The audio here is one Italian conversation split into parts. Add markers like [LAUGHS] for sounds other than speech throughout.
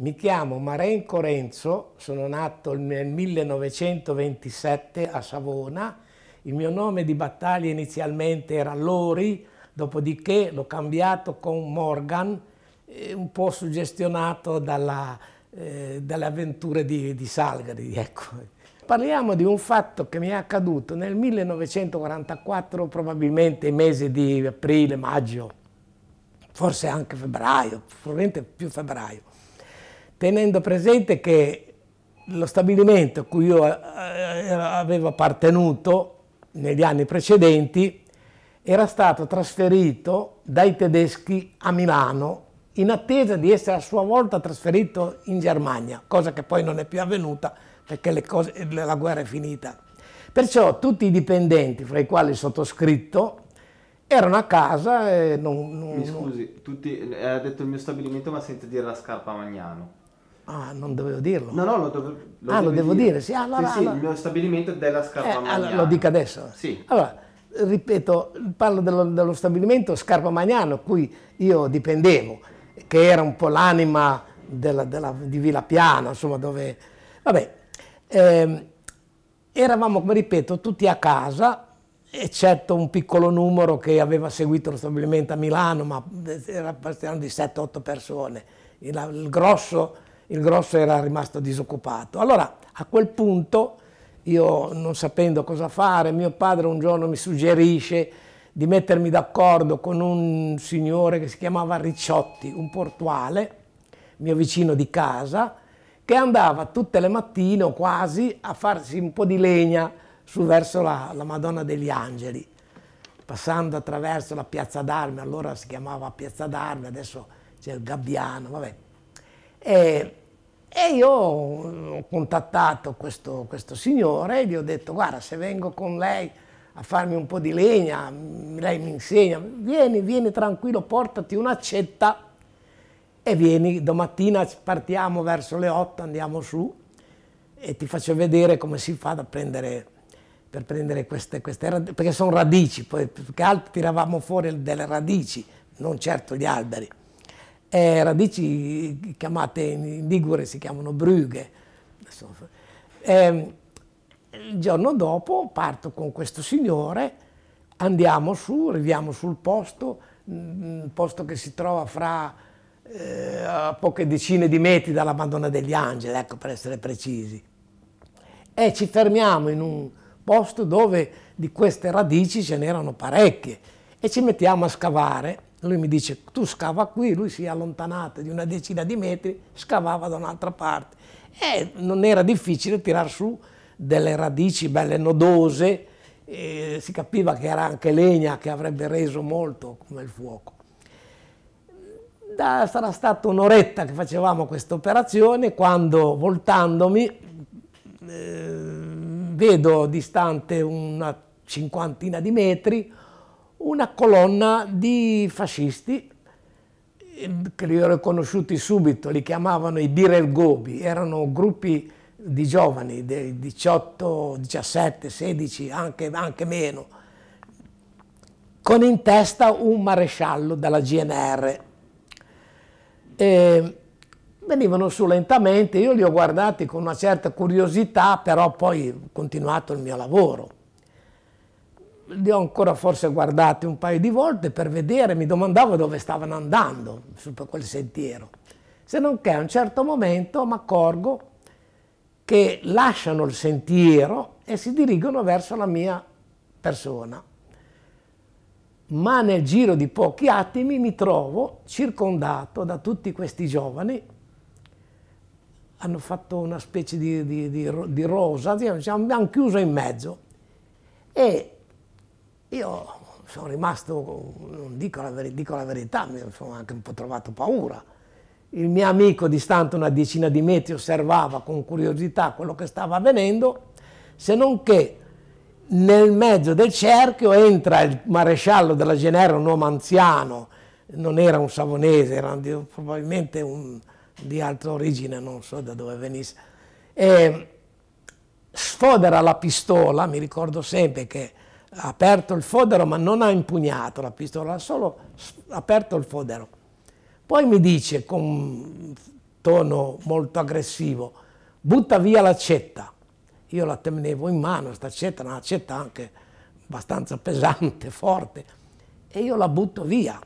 Mi chiamo Marenco Renzo, sono nato nel 1927 a Savona. Il mio nome di battaglia inizialmente era Lori, dopodiché l'ho cambiato con Morgan, eh, un po' suggestionato dalla, eh, dalle avventure di, di Salgari. [LAUGHS] Ecco. Parliamo di un fatto che mi è accaduto nel 1944, probabilmente mese di aprile, maggio, forse anche febbraio, probabilmente più febbraio tenendo presente che lo stabilimento a cui io eh, avevo appartenuto negli anni precedenti era stato trasferito dai tedeschi a Milano in attesa di essere a sua volta trasferito in Germania, cosa che poi non è più avvenuta perché cose, la guerra è finita. Perciò tutti i dipendenti, fra i quali il sottoscritto, erano a casa e non... non Mi scusi, tutti, eh, ha detto il mio stabilimento ma senza dire la scarpa Magnano. Ah, non dovevo dirlo. No, no, lo, dove, lo ah, lo devo dire. dire. Sì, ah, allora, sì, sì allora. il mio stabilimento è della Scarpa eh, Magnana. Allora, lo dico adesso. Sì. Allora, ripeto, parlo dello, dello stabilimento Scarpa Magnano, cui io dipendevo, che era un po' l'anima della, della, di Villa Piana, insomma, dove... Vabbè, eh, eravamo, come ripeto, tutti a casa, eccetto un piccolo numero che aveva seguito lo stabilimento a Milano, ma eh, era, di 7-8 persone. Il, il grosso il grosso era rimasto disoccupato. Allora a quel punto io non sapendo cosa fare, mio padre un giorno mi suggerisce di mettermi d'accordo con un signore che si chiamava Ricciotti, un portuale, mio vicino di casa, che andava tutte le mattine o quasi a farsi un po' di legna su verso la, la Madonna degli Angeli, passando attraverso la Piazza d'Arme, allora si chiamava Piazza d'Arme, adesso c'è il Gabbiano, vabbè. E e io eh, ho contattato questo, questo signore e gli ho detto, guarda, se vengo con lei a farmi un po' di legna, mm, lei mi insegna, vieni, vieni tranquillo, portati un'accetta e vieni, domattina partiamo verso le 8, andiamo su e ti faccio vedere come si fa da prendere, per prendere queste, queste radici, perché sono radici, poi più che altro tiravamo fuori delle radici, non certo gli alberi eh, radici chiamate in Ligure si chiamano brughe. Eh, il giorno dopo parto con questo signore, andiamo su, arriviamo sul posto, mm, un posto che si trova fra eh, poche decine di metri dalla Madonna degli Angeli, ecco per essere precisi. E ci fermiamo in un posto dove di queste radici ce n'erano parecchie e ci mettiamo a scavare lui mi dice, tu scava qui, lui si è allontanato di una decina di metri, scavava da un'altra parte. E non era difficile tirar su delle radici belle nodose, eh, si capiva che era anche legna che avrebbe reso molto come il fuoco. Da, sarà stata un'oretta che facevamo questa operazione quando voltandomi eh, vedo distante una cinquantina di metri una colonna di fascisti ehm, che li ho riconosciuti subito, li chiamavano i Birelgobi, erano gruppi di giovani, dei 18, 17, 16, anche, anche meno, con in testa un maresciallo della GNR. E ehm, venivano su lentamente, io li ho guardati con una certa curiosità, però poi ho continuato il mio lavoro li ho ancora forse guardati un paio di volte per vedere, mi domandavo dove stavano andando su quel sentiero. Se non che a un certo momento mi accorgo che lasciano il sentiero e si dirigono verso la mia persona. Ma nel giro di pochi attimi mi trovo circondato da tutti questi giovani hanno fatto una specie di, di, di, di rosa, diciamo, mi hanno chiuso in mezzo e io sono rimasto, non dico la, ver dico la verità, mi sono anche un po' trovato paura. Il mio amico, distante una decina di metri, osservava con curiosità quello che stava avvenendo, se non che nel mezzo del cerchio entra il maresciallo della Genera, un uomo anziano, non era un savonese, era di, probabilmente un, di altra origine, non so da dove venisse, e sfodera la pistola, mi ricordo sempre che ha aperto il fodero ma non ha impugnato la pistola, ha solo aperto il fodero. Poi mi dice con tono molto aggressivo, butta via l'accetta. Io la tenevo in mano, questa accetta, una accetta anche abbastanza pesante, [LAUGHS] forte, e io la butto via.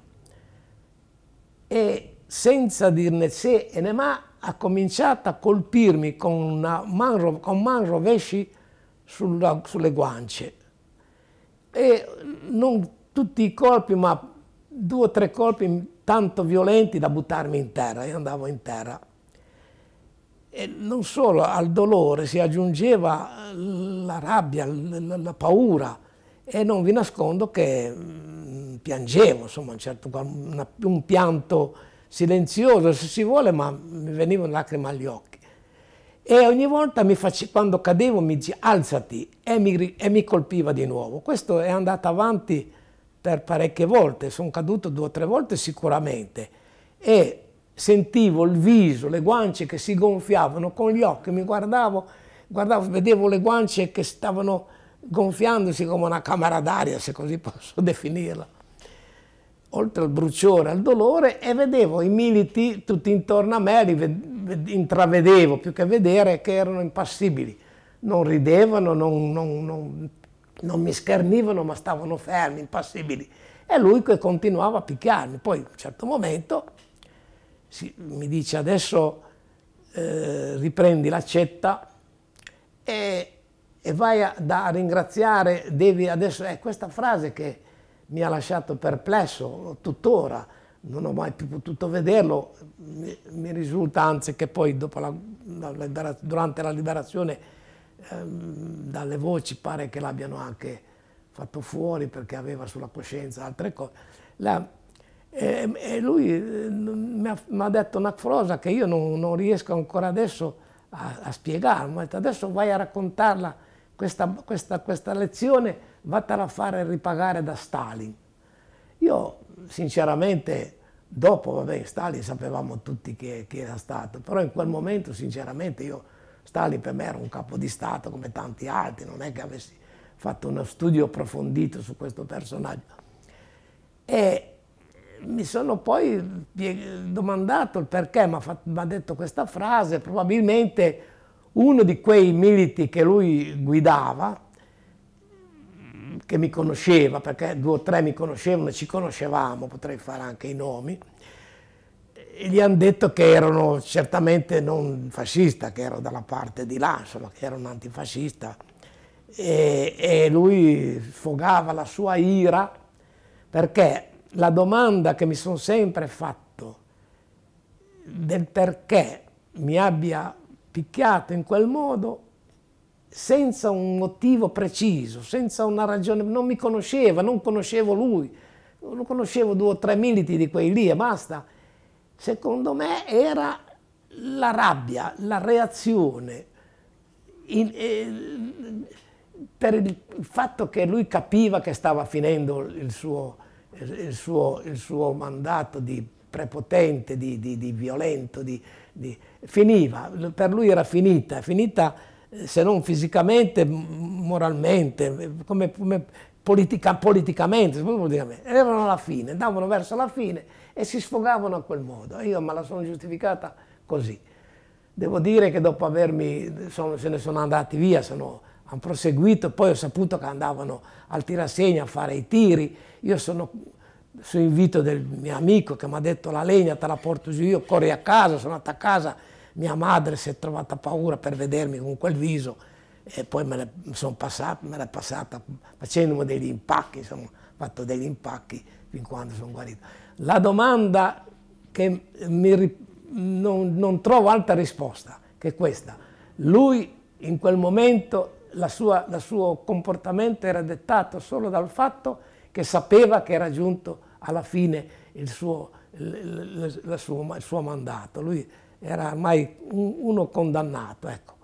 E senza dirne se e ne ma, ha cominciato a colpirmi con, man, con man rovesci sulla, sulle guance e non tutti i colpi, ma due o tre colpi tanto violenti da buttarmi in terra, io andavo in terra. E non solo al dolore si aggiungeva la rabbia, la, paura e non vi nascondo che mm, piangevo, insomma, un, certo, un pianto silenzioso se si vuole, ma mi venivano lacrime agli occhi e ogni volta face, quando cadevo mi diceva alzati e mi, e mi, colpiva di nuovo. Questo è andato avanti per parecchie volte, sono caduto due o tre volte sicuramente e sentivo il viso, le guance che si gonfiavano con gli occhi, mi guardavo, guardavo vedevo le guance che stavano gonfiandosi come una camera d'aria, se così posso [LAUGHS] definirla, oltre al bruciore, al dolore, e vedevo i militi tutti intorno a me, li intravedevo più che vedere che erano impassibili, non ridevano, non, non, non, non mi schernivano ma stavano fermi, impassibili. E lui che continuava a picchiarmi. Poi a un certo momento si, mi dice adesso eh, riprendi l'accetta e, e, vai a, da, a ringraziare, devi adesso, è questa frase che mi ha lasciato perplesso tuttora, non ho mai più potuto vederlo, mi, risulta anzi che poi la, la, durante la liberazione eh, dalle voci pare che l'abbiano anche fatto fuori perché aveva sulla coscienza altre cose. La, e, e, lui eh, mi ha, mi ha, detto una cosa che io non, non riesco ancora adesso a, a spiegare, detto adesso vai a raccontarla, questa, questa, questa lezione, vattela a fare ripagare da Stalin. Io sinceramente dopo, vabbè, Stalin sapevamo tutti che, che, era stato, però in quel momento sinceramente io, Stalin per me era un capo di Stato come tanti altri, non è che avessi fatto uno studio approfondito su questo personaggio. E mi sono poi domandato il perché mi ha detto questa frase, probabilmente uno di quei militi che lui guidava che mi conosceva, perché due o tre mi conoscevano, ci conoscevamo, potrei fare anche i nomi, e gli hanno detto che erano certamente non fascista, che ero dalla parte di là, insomma, che ero un antifascista. E, e lui sfogava la sua ira perché la domanda che mi sono sempre fatto del perché mi abbia picchiato in quel modo senza un motivo preciso, senza una ragione, non mi conosceva, non conoscevo lui, non conoscevo due o tre militi di quei lì e basta. Secondo me era la rabbia, la reazione in, eh, per il fatto che lui capiva che stava finendo il suo, il suo, il suo mandato di prepotente, di, di, di violento, di, finiva, per lui era finita, finita se non fisicamente, moralmente, come, come politica, politicamente, politicamente, erano alla fine, andavano verso la fine e si sfogavano a quel modo. Io me la sono giustificata così. Devo dire che dopo avermi, sono, se ne sono andati via, sono, hanno proseguito, poi ho saputo che andavano al tirassegna a fare i tiri, io sono su invito del mio amico che mi ha detto la legna te la porto giù io, corri a casa, sono andato a casa mia madre si è trovata paura per vedermi con quel viso e poi me l'è passata, passata facendomi degli impacchi, insomma, fatto degli impacchi fin quando sono guarito. La domanda che mi, non, non trovo altra risposta che è questa. Lui in quel momento sua, il suo comportamento era dettato solo dal fatto che sapeva che era giunto alla fine il suo, il, il, il suo, suo mandato. Lui era mai un, uno condannato. Ecco.